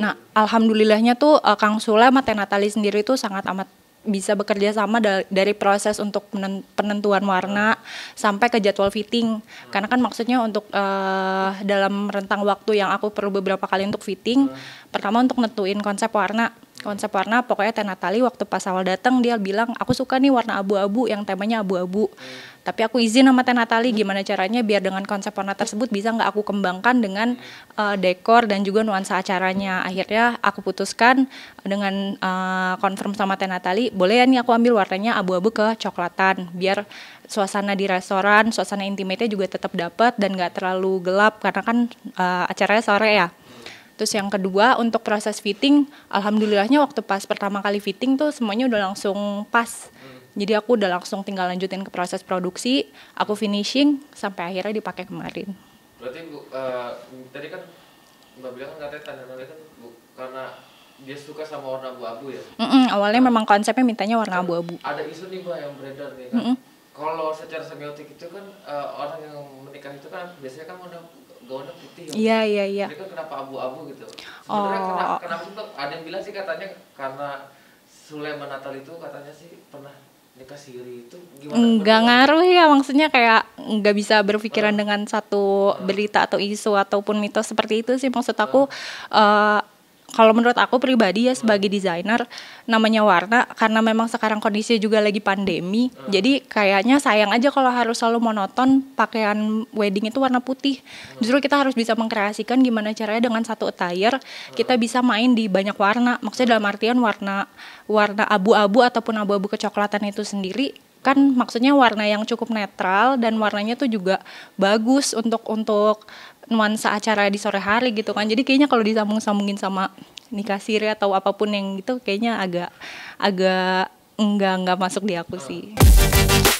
Nah, alhamdulillahnya tuh uh, Kang Sula sama Teh Natali sendiri tuh sangat amat bisa bekerja sama dari proses untuk penentuan warna sampai ke jadwal fitting karena kan maksudnya untuk uh, dalam rentang waktu yang aku perlu beberapa kali untuk fitting pertama untuk nentuin konsep warna konsep warna pokoknya Teh Natali waktu pas awal datang dia bilang aku suka nih warna abu-abu yang temanya abu-abu tapi aku izin sama Teh Natali gimana caranya biar dengan konsep warna tersebut bisa nggak aku kembangkan dengan uh, dekor dan juga nuansa acaranya akhirnya aku putuskan dengan uh, sama Teh Natali boleh ya nih aku ambil warnanya abu-abu ke coklatan biar suasana di restoran suasana intimate juga tetap dapat dan nggak terlalu gelap karena kan uh, acaranya sore ya Terus yang kedua untuk proses fitting, alhamdulillahnya waktu pas pertama kali fitting tuh semuanya udah langsung pas. Jadi aku udah langsung tinggal lanjutin ke proses produksi, aku finishing sampai akhirnya dipakai kemarin. Berarti bu, uh, tadi kan mbak bilang katanya tanda nada kan bu, karena dia suka sama warna abu-abu ya? Mm -mm, awalnya memang konsepnya mintanya warna kan abu-abu. Ada isu nih mbak yang beredar nih kan. Mm -mm kalau secara semiotik itu kan uh, orang yang menikah itu kan biasanya kan udah gaunnya putih ya. Iya iya iya. Jadi kan kenapa abu-abu gitu? Sebenarnya oh. kenapa, kenapa tuh ada yang bilang sih katanya karena Sulaiman Natal itu katanya sih pernah nikah siri itu gimana? Enggak ngaruh ya maksudnya kayak nggak bisa berpikiran uh. dengan satu uh. berita atau isu ataupun mitos seperti itu sih maksud aku uh. Uh, kalau menurut aku pribadi ya sebagai desainer namanya warna karena memang sekarang kondisinya juga lagi pandemi hmm. jadi kayaknya sayang aja kalau harus selalu monoton pakaian wedding itu warna putih hmm. justru kita harus bisa mengkreasikan gimana caranya dengan satu attire hmm. kita bisa main di banyak warna maksudnya dalam artian warna warna abu-abu ataupun abu-abu kecoklatan itu sendiri kan maksudnya warna yang cukup netral dan warnanya tuh juga bagus untuk untuk nuansa acara di sore hari gitu kan jadi kayaknya kalau disambung-sambungin sama nikah siri atau apapun yang gitu kayaknya agak agak enggak enggak masuk di aku sih